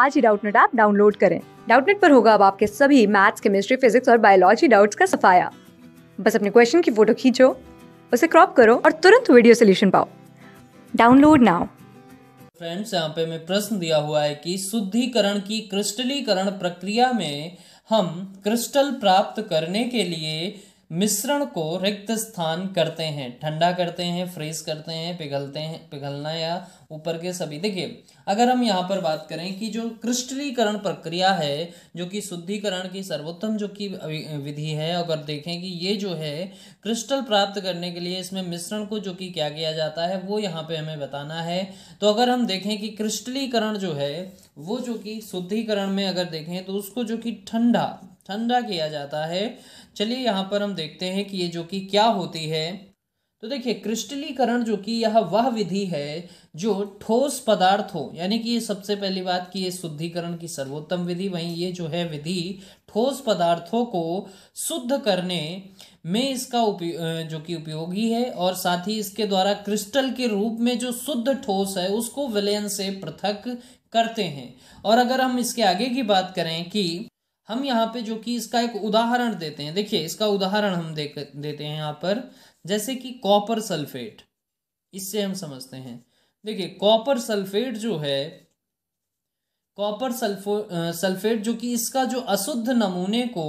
आज ही Doubtnut app download करें डाउटनेट पर होगा अब आपके सभी मैथ्स केमिस्ट्री फिजिक्स और बायोलॉजी डाउट्स का सफाया बस अपने क्वेश्चन की फोटो खींचो उसे क्रॉप करो और तुरंत वीडियो सोल्यूशन पाओ डाउनलोड नाउ फ्रेंड्स यहाँ पे मैं प्रश्न दिया हुआ है कि शुद्धिकरण की क्रिस्टलीकरण प्रक्रिया में हम क्रिस्टल प्राप्त करने के लिए मिश्रण को रिक्त स्थान करते हैं ठंडा करते हैं फ्रीज करते हैं पिघलते हैं पिघलना या ऊपर के सभी देखिए अगर हम यहाँ पर बात करें कि जो क्रिस्टलीकरण प्रक्रिया है जो कि शुद्धिकरण की सर्वोत्तम जो कि विधि है अगर देखें कि ये जो है क्रिस्टल प्राप्त करने के लिए इसमें मिश्रण को जो कि क्या किया जाता है वो यहाँ पे हमें बताना है तो अगर हम देखें कि क्रिस्टलीकरण जो है वो जो कि शुद्धिकरण में अगर देखें तो उसको जो कि ठंडा ठंडा किया जाता है चलिए यहाँ पर हम देखते हैं कि ये जो कि क्या होती है तो देखिए क्रिस्टलीकरण जो कि यह वह विधि है जो ठोस पदार्थों यानी कि ये सबसे पहली बात कि ये शुद्धिकरण की सर्वोत्तम विधि वहीं ये जो है विधि ठोस पदार्थों को शुद्ध करने में इसका उपयोग जो कि उपयोगी है और साथ ही इसके द्वारा क्रिस्टल के रूप में जो शुद्ध ठोस है उसको विलयन से पृथक करते हैं और अगर हम इसके आगे की बात करें कि हम यहाँ पे जो कि इसका एक उदाहरण देते हैं देखिए इसका उदाहरण हम दे देते हैं यहाँ पर जैसे कि कॉपर सल्फेट इससे हम समझते हैं देखिए कॉपर सल्फेट जो है कॉपर सल्फो सल्फेट जो कि इसका जो अशुद्ध नमूने को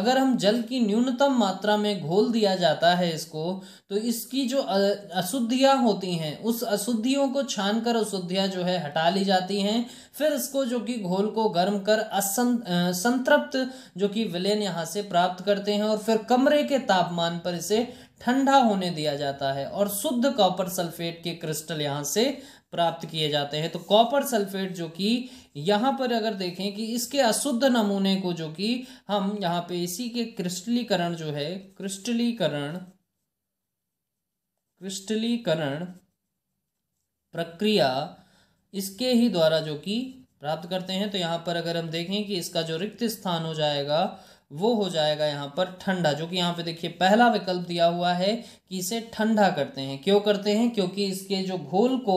अगर हम जल की न्यूनतम मात्रा में घोल दिया जाता है इसको तो इसकी जो अशुद्धियाँ होती हैं उस अशुद्धियों को छान कर अशुद्धियाँ जो है हटा ली जाती हैं फिर इसको जो कि घोल को गर्म कर असं संतृप्त जो कि विलेन यहाँ से प्राप्त करते हैं और फिर कमरे के तापमान पर इसे ठंडा होने दिया जाता है और शुद्ध कॉपर सल्फेट के क्रिस्टल यहाँ से प्राप्त किए जाते हैं तो कॉपर सल्फेट जो कि यहाँ पर अगर देखें कि इसके अशुद्ध नमूने को जो कि हम यहाँ पे इसी के क्रिस्टलीकरण जो है क्रिस्टलीकरण क्रिस्टलीकरण प्रक्रिया इसके ही द्वारा जो कि प्राप्त करते हैं तो यहाँ पर अगर हम देखें कि इसका जो रिक्त स्थान हो जाएगा वो हो जाएगा यहाँ पर ठंडा जो कि यहाँ पे देखिए पहला विकल्प दिया हुआ है कि इसे ठंडा करते हैं क्यों करते हैं क्योंकि इसके जो घोल को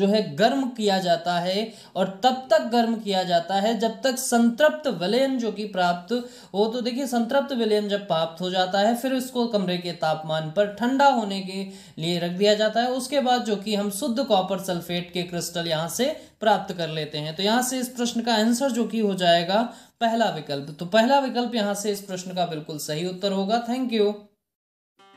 जो है गर्म किया जाता है और तब तक गर्म किया जाता है जब तक संतृप्त विलयन जो कि प्राप्त हो तो देखिए संतृप्त विलयन जब प्राप्त हो जाता है फिर इसको कमरे के तापमान पर ठंडा होने के लिए रख दिया जाता है उसके बाद जो कि हम शुद्ध कॉपर सल्फेट के क्रिस्टल यहाँ से प्राप्त कर लेते हैं तो यहाँ से इस प्रश्न का आंसर जो कि हो जाएगा पहला विकल्प तो पहला विकल्प यहाँ से इस प्रश्न का बिल्कुल सही उत्तर होगा थैंक यू